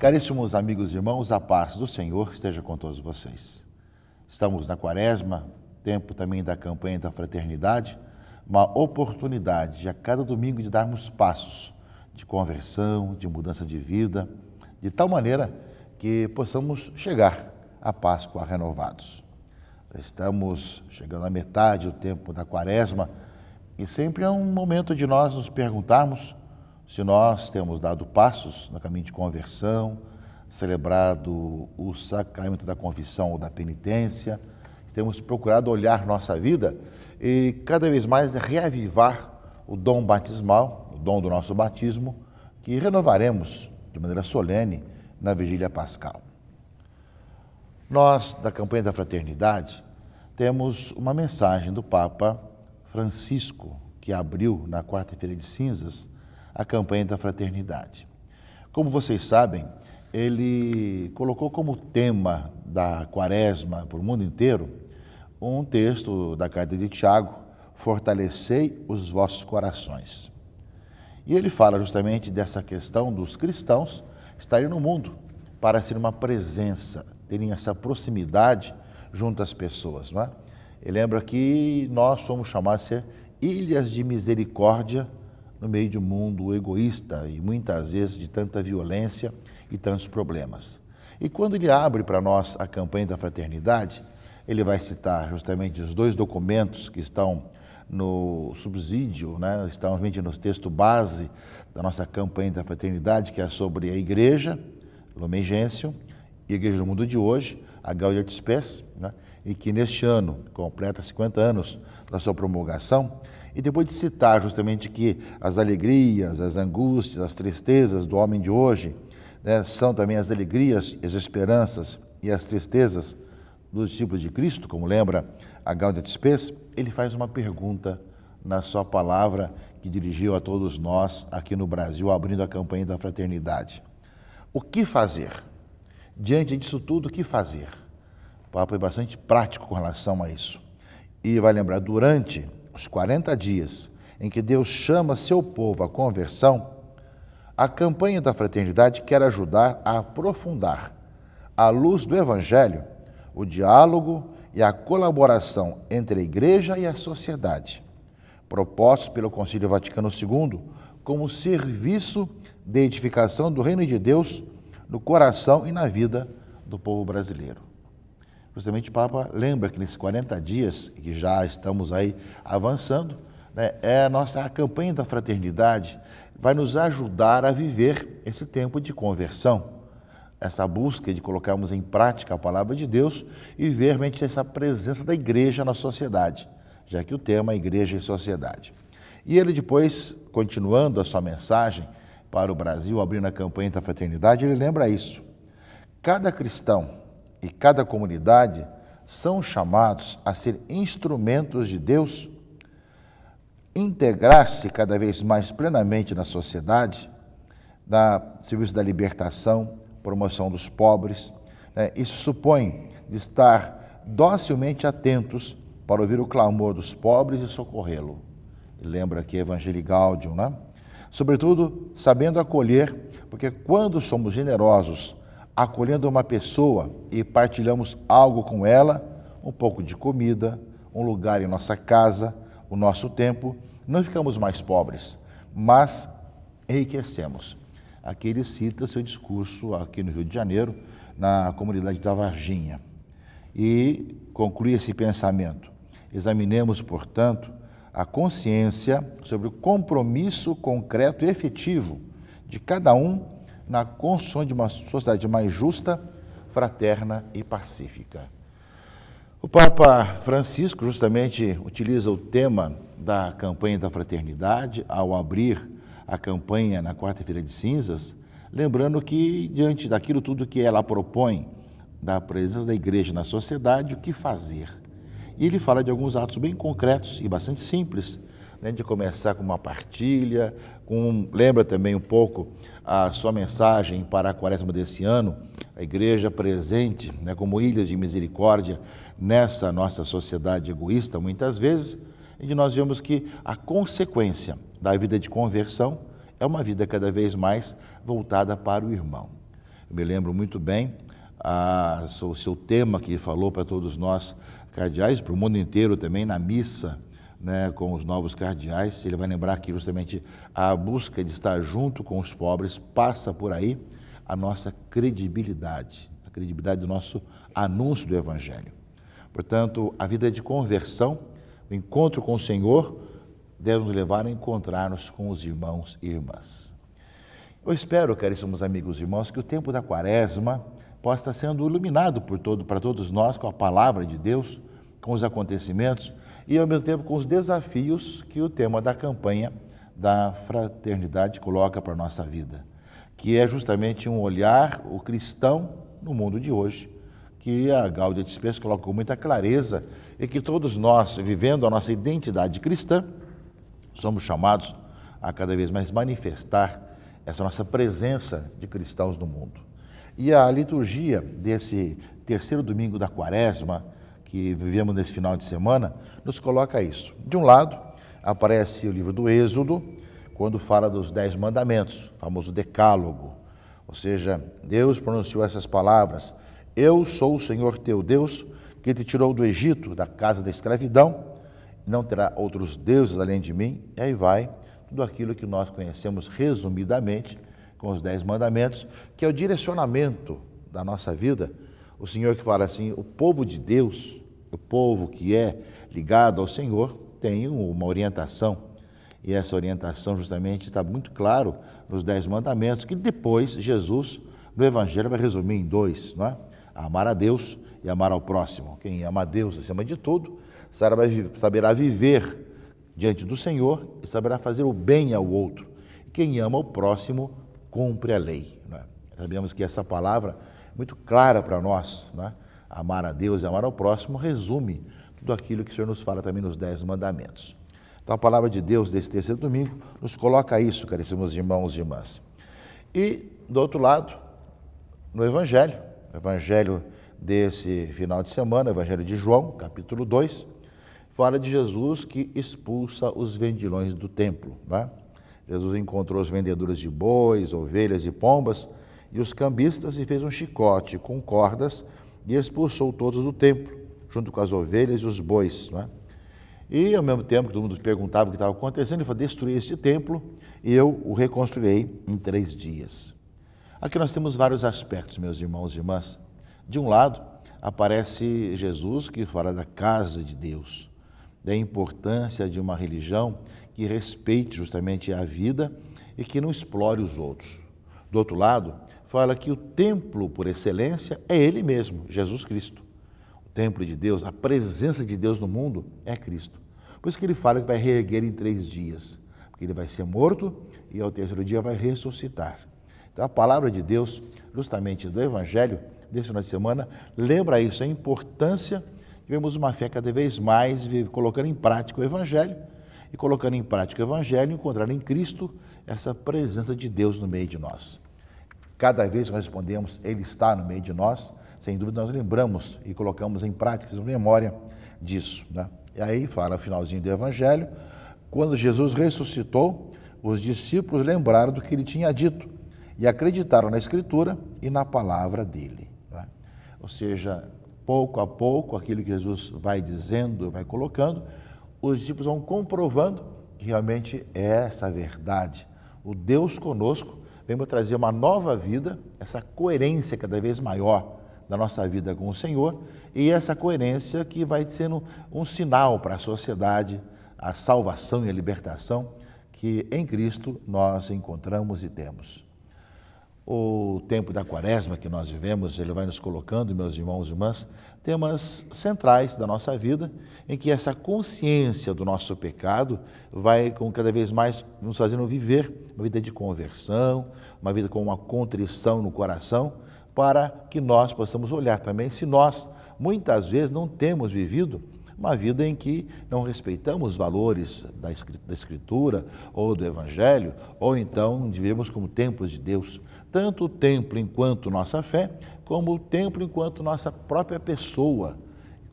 Caríssimos amigos e irmãos, a paz do Senhor esteja com todos vocês. Estamos na quaresma, tempo também da campanha da fraternidade, uma oportunidade de a cada domingo de darmos passos de conversão, de mudança de vida, de tal maneira que possamos chegar à Páscoa renovados. Estamos chegando à metade do tempo da quaresma e sempre é um momento de nós nos perguntarmos se nós temos dado passos no caminho de conversão, celebrado o sacramento da confissão ou da penitência, temos procurado olhar nossa vida e cada vez mais reavivar o dom batismal, o dom do nosso batismo, que renovaremos de maneira solene na vigília pascal. Nós, da campanha da fraternidade, temos uma mensagem do Papa Francisco, que abriu na quarta-feira de cinzas a campanha da fraternidade. Como vocês sabem, ele colocou como tema da quaresma para o mundo inteiro um texto da carta de Tiago, Fortalecei os vossos corações. E ele fala justamente dessa questão dos cristãos estarem no mundo para ser uma presença, terem essa proximidade junto às pessoas. Não é? Ele lembra que nós somos chamados a ser ilhas de misericórdia no meio de um mundo egoísta e muitas vezes de tanta violência e tantos problemas. E quando ele abre para nós a campanha da fraternidade, ele vai citar justamente os dois documentos que estão no subsídio, né, estão realmente no texto base da nossa campanha da fraternidade, que é sobre a igreja, Lumen Gentium, e a igreja do mundo de hoje, a Gaudium et Spes, né, e que neste ano completa 50 anos da sua promulgação, e depois de citar justamente que as alegrias, as angústias, as tristezas do homem de hoje né, são também as alegrias, as esperanças e as tristezas dos discípulos de Cristo, como lembra a Gaudia de Spes, ele faz uma pergunta na sua palavra que dirigiu a todos nós aqui no Brasil, abrindo a campanha da fraternidade. O que fazer? Diante disso tudo, o que fazer? O Papa é bastante prático com relação a isso. E vai lembrar, durante os 40 dias em que Deus chama seu povo à conversão, a campanha da fraternidade quer ajudar a aprofundar, à luz do Evangelho, o diálogo e a colaboração entre a Igreja e a sociedade, propostos pelo Concílio Vaticano II como serviço de edificação do Reino de Deus no coração e na vida do povo brasileiro. Justamente o Papa lembra que nesses 40 dias, que já estamos aí avançando, né, é a nossa a campanha da fraternidade, vai nos ajudar a viver esse tempo de conversão, essa busca de colocarmos em prática a palavra de Deus e ver realmente essa presença da igreja na sociedade, já que o tema é igreja e sociedade. E ele depois, continuando a sua mensagem para o Brasil, abrindo a campanha da fraternidade, ele lembra isso. Cada cristão e cada comunidade são chamados a ser instrumentos de Deus, integrar-se cada vez mais plenamente na sociedade, da serviço da libertação, promoção dos pobres. Né? Isso supõe estar docilmente atentos para ouvir o clamor dos pobres e socorrê-lo. Lembra aqui Evangelii Gaudium, né? Sobretudo, sabendo acolher, porque quando somos generosos acolhendo uma pessoa e partilhamos algo com ela, um pouco de comida, um lugar em nossa casa, o nosso tempo, não ficamos mais pobres, mas enriquecemos. Aqui ele cita seu discurso aqui no Rio de Janeiro, na comunidade da Varginha. E conclui esse pensamento. Examinemos, portanto, a consciência sobre o compromisso concreto e efetivo de cada um na construção de uma sociedade mais justa, fraterna e pacífica. O Papa Francisco justamente utiliza o tema da campanha da fraternidade ao abrir a campanha na quarta-feira de cinzas, lembrando que diante daquilo tudo que ela propõe da presença da igreja na sociedade, o que fazer? E ele fala de alguns atos bem concretos e bastante simples né, de começar com uma partilha, com, lembra também um pouco a sua mensagem para a quaresma desse ano, a igreja presente né, como ilhas de misericórdia nessa nossa sociedade egoísta, muitas vezes, e nós vemos que a consequência da vida de conversão é uma vida cada vez mais voltada para o irmão. Eu me lembro muito bem o seu tema que falou para todos nós cardeais, para o mundo inteiro também, na missa né, com os novos cardeais, ele vai lembrar que justamente a busca de estar junto com os pobres passa por aí a nossa credibilidade, a credibilidade do nosso anúncio do Evangelho. Portanto, a vida de conversão, o encontro com o Senhor, deve nos levar a encontrar-nos com os irmãos e irmãs. Eu espero, caríssimos amigos e irmãos, que o tempo da quaresma possa estar sendo iluminado por todo, para todos nós com a palavra de Deus, com os acontecimentos, e, ao mesmo tempo, com os desafios que o tema da campanha da fraternidade coloca para a nossa vida, que é justamente um olhar, o cristão, no mundo de hoje, que a Gáudia de Spes coloca com muita clareza e que todos nós, vivendo a nossa identidade cristã, somos chamados a cada vez mais manifestar essa nossa presença de cristãos no mundo. E a liturgia desse terceiro domingo da quaresma, que vivemos nesse final de semana, nos coloca isso. De um lado, aparece o livro do Êxodo, quando fala dos Dez Mandamentos, famoso Decálogo. Ou seja, Deus pronunciou essas palavras: Eu sou o Senhor teu Deus, que te tirou do Egito, da casa da escravidão, não terá outros deuses além de mim. E aí vai tudo aquilo que nós conhecemos resumidamente com os Dez Mandamentos, que é o direcionamento da nossa vida. O Senhor que fala assim: O povo de Deus o povo que é ligado ao Senhor tem uma orientação. E essa orientação justamente está muito claro nos dez mandamentos, que depois Jesus, no Evangelho, vai resumir em dois, não é? Amar a Deus e amar ao próximo. Quem ama a Deus acima de tudo, saberá viver diante do Senhor e saberá fazer o bem ao outro. Quem ama o próximo cumpre a lei. É? Sabemos que essa palavra é muito clara para nós. Não é? amar a Deus e amar ao próximo, resume tudo aquilo que o Senhor nos fala também nos Dez Mandamentos. Então, a palavra de Deus desse terceiro domingo nos coloca isso, caríssimos irmãos e irmãs. E, do outro lado, no Evangelho, o Evangelho desse final de semana, o Evangelho de João, capítulo 2, fala de Jesus que expulsa os vendilhões do templo. Né? Jesus encontrou os vendedores de bois, ovelhas e pombas e os cambistas e fez um chicote com cordas e expulsou todos do templo, junto com as ovelhas e os bois. É? E ao mesmo tempo que todo mundo perguntava o que estava acontecendo, ele falou: destruí este templo e eu o reconstruirei em três dias. Aqui nós temos vários aspectos, meus irmãos e irmãs. De um lado, aparece Jesus que fala da casa de Deus, da importância de uma religião que respeite justamente a vida e que não explore os outros. Do outro lado, fala que o templo por excelência é Ele mesmo, Jesus Cristo. O templo de Deus, a presença de Deus no mundo é Cristo. Por isso que ele fala que vai reerguer em três dias, porque ele vai ser morto e ao terceiro dia vai ressuscitar. Então a palavra de Deus, justamente do Evangelho desse final de semana, lembra isso, a importância de vermos uma fé cada vez mais colocando em prática o Evangelho e colocando em prática o Evangelho, encontrar em Cristo essa presença de Deus no meio de nós. Cada vez que respondemos, Ele está no meio de nós, sem dúvida nós lembramos e colocamos em prática, em memória disso. Né? E aí fala o finalzinho do Evangelho, quando Jesus ressuscitou, os discípulos lembraram do que ele tinha dito e acreditaram na Escritura e na palavra dele. Né? Ou seja, pouco a pouco, aquilo que Jesus vai dizendo, vai colocando, os discípulos vão comprovando que realmente é essa a verdade. O Deus conosco Venha trazer uma nova vida, essa coerência cada vez maior da nossa vida com o Senhor e essa coerência que vai sendo um sinal para a sociedade, a salvação e a libertação que em Cristo nós encontramos e temos o tempo da quaresma que nós vivemos, ele vai nos colocando, meus irmãos e irmãs, temas centrais da nossa vida, em que essa consciência do nosso pecado vai com cada vez mais nos fazendo viver uma vida de conversão, uma vida com uma contrição no coração, para que nós possamos olhar também se nós muitas vezes não temos vivido uma vida em que não respeitamos os valores da Escritura ou do Evangelho, ou então vivemos como templos de Deus, tanto o templo enquanto nossa fé, como o templo enquanto nossa própria pessoa.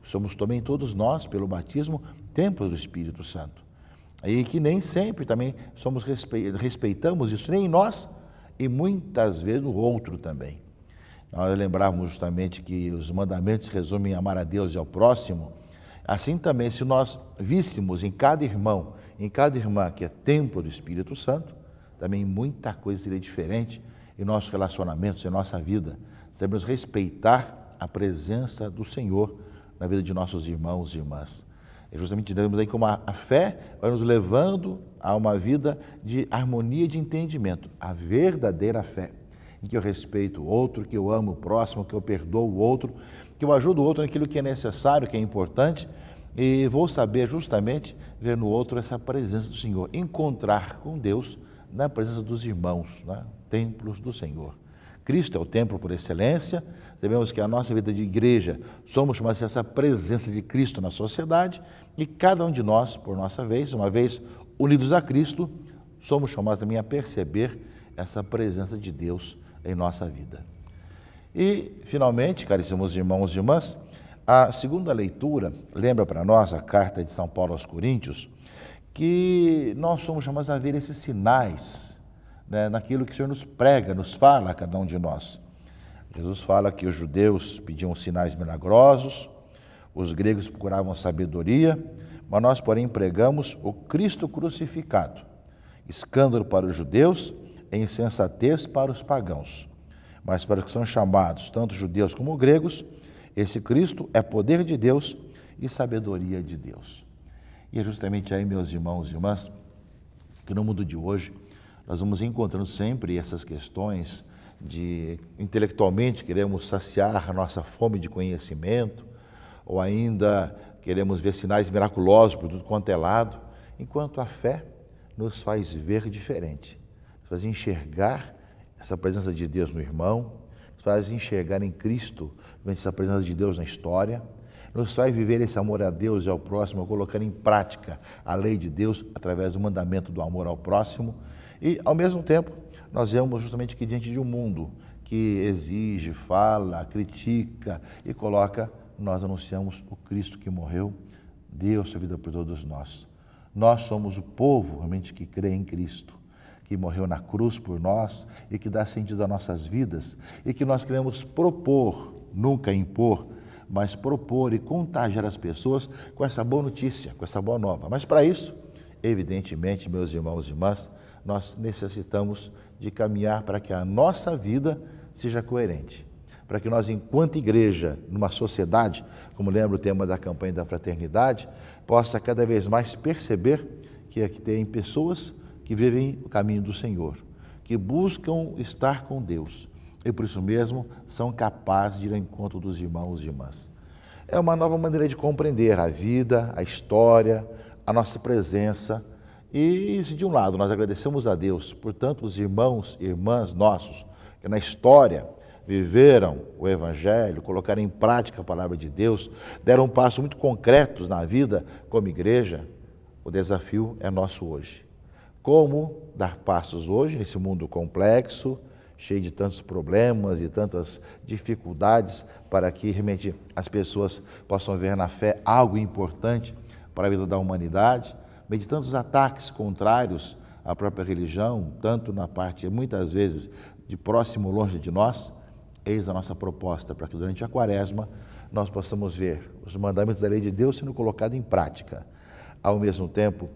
Somos também todos nós, pelo batismo, templos do Espírito Santo. E que nem sempre também somos respeitamos isso, nem nós e muitas vezes o outro também. Nós lembrávamos justamente que os mandamentos resumem amar a Deus e ao próximo Assim também, se nós víssemos em cada irmão, em cada irmã que é templo do Espírito Santo, também muita coisa seria diferente em nossos relacionamentos, em nossa vida. Devemos respeitar a presença do Senhor na vida de nossos irmãos e irmãs. É justamente dizemos aí como a, a fé vai nos levando a uma vida de harmonia e de entendimento, a verdadeira fé em que eu respeito o outro, que eu amo o próximo, que eu perdoo o outro, que eu ajudo o outro naquilo que é necessário, que é importante, e vou saber justamente ver no outro essa presença do Senhor, encontrar com Deus na presença dos irmãos, né? templos do Senhor. Cristo é o templo por excelência, sabemos que a nossa vida de igreja somos chamados a essa presença de Cristo na sociedade e cada um de nós, por nossa vez, uma vez unidos a Cristo, somos chamados também a perceber essa presença de Deus em nossa vida. E, finalmente, caríssimos irmãos e irmãs, a segunda leitura lembra para nós a carta de São Paulo aos Coríntios, que nós somos chamados a ver esses sinais né, naquilo que o Senhor nos prega, nos fala a cada um de nós. Jesus fala que os judeus pediam sinais milagrosos, os gregos procuravam sabedoria, mas nós, porém, pregamos o Cristo crucificado, escândalo para os judeus é insensatez para os pagãos, mas para os que são chamados, tanto judeus como gregos, esse Cristo é poder de Deus e sabedoria de Deus. E é justamente aí, meus irmãos e irmãs, que no mundo de hoje nós vamos encontrando sempre essas questões de intelectualmente queremos saciar a nossa fome de conhecimento, ou ainda queremos ver sinais miraculosos por tudo quanto é lado, enquanto a fé nos faz ver diferente nos faz enxergar essa presença de Deus no irmão, nos faz enxergar em Cristo essa presença de Deus na história, nos faz viver esse amor a Deus e ao próximo, colocar em prática a lei de Deus através do mandamento do amor ao próximo. E, ao mesmo tempo, nós vemos justamente que diante de um mundo que exige, fala, critica e coloca, nós anunciamos o Cristo que morreu, deu sua vida por todos nós. Nós somos o povo realmente que crê em Cristo que morreu na cruz por nós e que dá sentido às nossas vidas e que nós queremos propor, nunca impor, mas propor e contagiar as pessoas com essa boa notícia, com essa boa nova. Mas para isso, evidentemente, meus irmãos e irmãs, nós necessitamos de caminhar para que a nossa vida seja coerente. Para que nós, enquanto igreja, numa sociedade, como lembra o tema da campanha da fraternidade, possa cada vez mais perceber que aqui tem pessoas que vivem o caminho do Senhor, que buscam estar com Deus e por isso mesmo são capazes de ir ao encontro dos irmãos e irmãs. É uma nova maneira de compreender a vida, a história, a nossa presença. E se de um lado nós agradecemos a Deus por tantos irmãos e irmãs nossos que na história viveram o Evangelho, colocaram em prática a palavra de Deus, deram um passos muito concretos na vida como igreja, o desafio é nosso hoje. Como dar passos hoje nesse mundo complexo, cheio de tantos problemas e tantas dificuldades, para que realmente as pessoas possam ver na fé algo importante para a vida da humanidade, meditando os ataques contrários à própria religião, tanto na parte, muitas vezes, de próximo longe de nós, eis a nossa proposta para que durante a quaresma nós possamos ver os mandamentos da lei de Deus sendo colocados em prática ao mesmo tempo,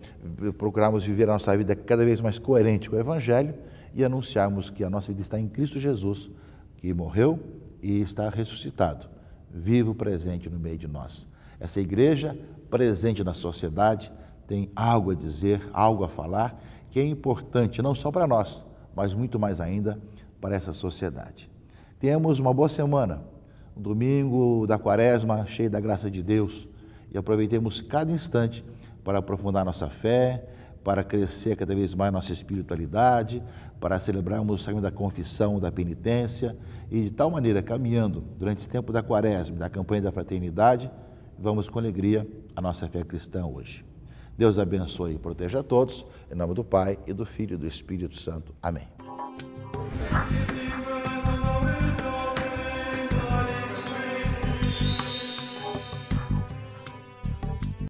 procurarmos viver a nossa vida cada vez mais coerente com o Evangelho e anunciarmos que a nossa vida está em Cristo Jesus, que morreu e está ressuscitado, vivo presente no meio de nós. Essa igreja presente na sociedade tem algo a dizer, algo a falar, que é importante não só para nós, mas muito mais ainda para essa sociedade. Tenhamos uma boa semana, um domingo da quaresma cheio da graça de Deus e aproveitemos cada instante para aprofundar nossa fé, para crescer cada vez mais nossa espiritualidade, para celebrarmos o sacramento da confissão, da penitência e de tal maneira, caminhando durante esse tempo da quaresma, da campanha da fraternidade, vamos com alegria a nossa fé cristã hoje. Deus abençoe e proteja a todos, em nome do Pai e do Filho e do Espírito Santo. Amém.